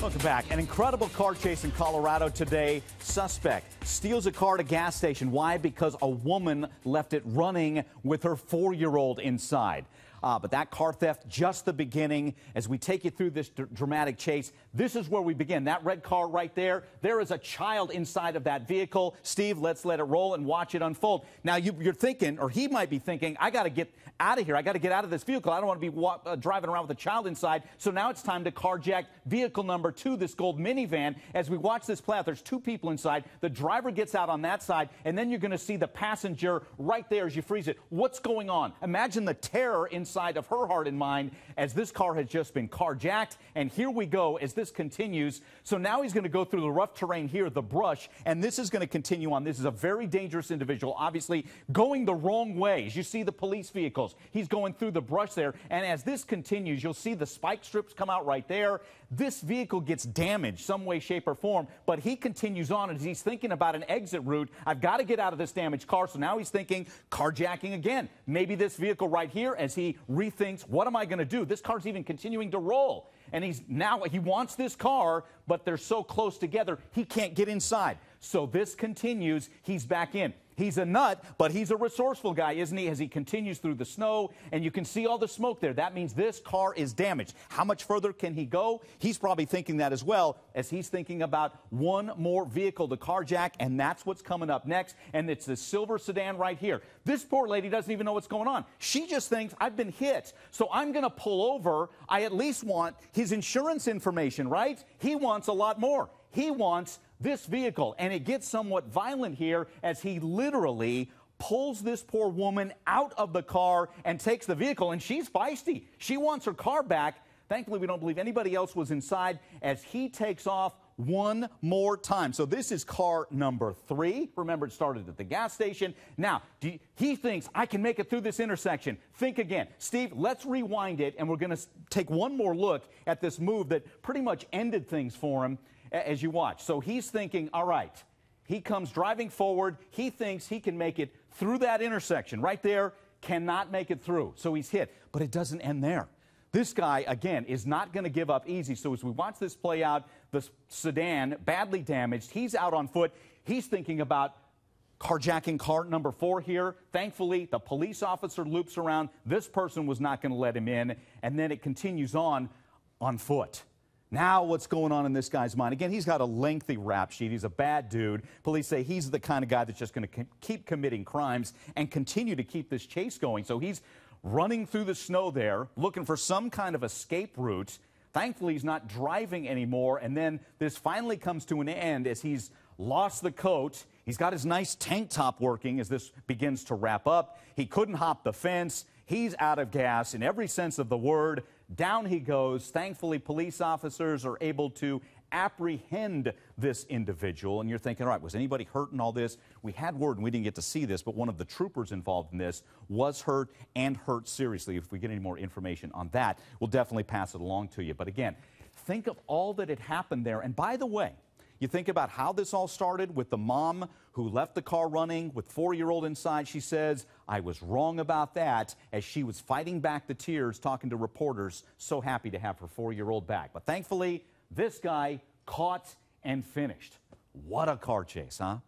Welcome back. An incredible car chase in Colorado today. Suspect steals a car at a gas station. Why? Because a woman left it running with her four year old inside. Uh, but that car theft, just the beginning. As we take you through this dramatic chase, this is where we begin. That red car right there, there is a child inside of that vehicle. Steve, let's let it roll and watch it unfold. Now, you, are thinking, or he might be thinking, I got to get out of here. I got to get out of this vehicle. I don't want to be uh, driving around with a child inside. So now it's time to carjack vehicle number two, this gold minivan. As we watch this play out, there's two people inside. The driver gets out on that side, and then you're going to see the passenger right there as you freeze it. What's going on? Imagine the terror inside inside of her heart and mind as this car has just been carjacked. And here we go as this continues. So now he's going to go through the rough terrain here, the brush, and this is going to continue on. This is a very dangerous individual, obviously going the wrong ways. You see the police vehicles. He's going through the brush there. And as this continues, you'll see the spike strips come out right there. This vehicle gets damaged some way, shape, or form, but he continues on as he's thinking about an exit route. I've got to get out of this damaged car. So now he's thinking carjacking again. Maybe this vehicle right here as he rethinks, what am I going to do? This car's even continuing to roll. And he's now, he wants this car, but they're so close together, he can't get inside. So this continues. He's back in. He's a nut, but he's a resourceful guy, isn't he? As he continues through the snow, and you can see all the smoke there. That means this car is damaged. How much further can he go? He's probably thinking that as well as he's thinking about one more vehicle to carjack, and that's what's coming up next. And it's the silver sedan right here. This poor lady doesn't even know what's going on. She just thinks, I've been hit, so I'm going to pull over. I at least want his insurance information, right? He wants a lot more. He wants this vehicle. And it gets somewhat violent here as he literally pulls this poor woman out of the car and takes the vehicle. And she's feisty. She wants her car back. Thankfully, we don't believe anybody else was inside as he takes off one more time. So this is car number three. Remember, it started at the gas station. Now, you, he thinks I can make it through this intersection. Think again. Steve, let's rewind it, and we're going to take one more look at this move that pretty much ended things for him as you watch. So he's thinking, all right, he comes driving forward. He thinks he can make it through that intersection right there, cannot make it through. So he's hit. But it doesn't end there. This guy, again, is not going to give up easy. So as we watch this play out, the sedan badly damaged. He's out on foot. He's thinking about carjacking car number four here. Thankfully, the police officer loops around. This person was not going to let him in. And then it continues on on foot. Now, what's going on in this guy's mind? Again, he's got a lengthy rap sheet. He's a bad dude. Police say he's the kind of guy that's just going to keep committing crimes and continue to keep this chase going. So he's running through the snow there, looking for some kind of escape route. Thankfully, he's not driving anymore. And then this finally comes to an end as he's lost the coat. He's got his nice tank top working as this begins to wrap up. He couldn't hop the fence. He's out of gas in every sense of the word. Down he goes. Thankfully, police officers are able to apprehend this individual. And you're thinking, all right, was anybody hurt in all this? We had word and we didn't get to see this, but one of the troopers involved in this was hurt and hurt seriously. If we get any more information on that, we'll definitely pass it along to you. But again, think of all that had happened there. And by the way, you think about how this all started with the mom who left the car running with four year old inside. She says, I was wrong about that as she was fighting back the tears, talking to reporters. So happy to have her four year old back. But thankfully, this guy caught and finished. What a car chase, huh?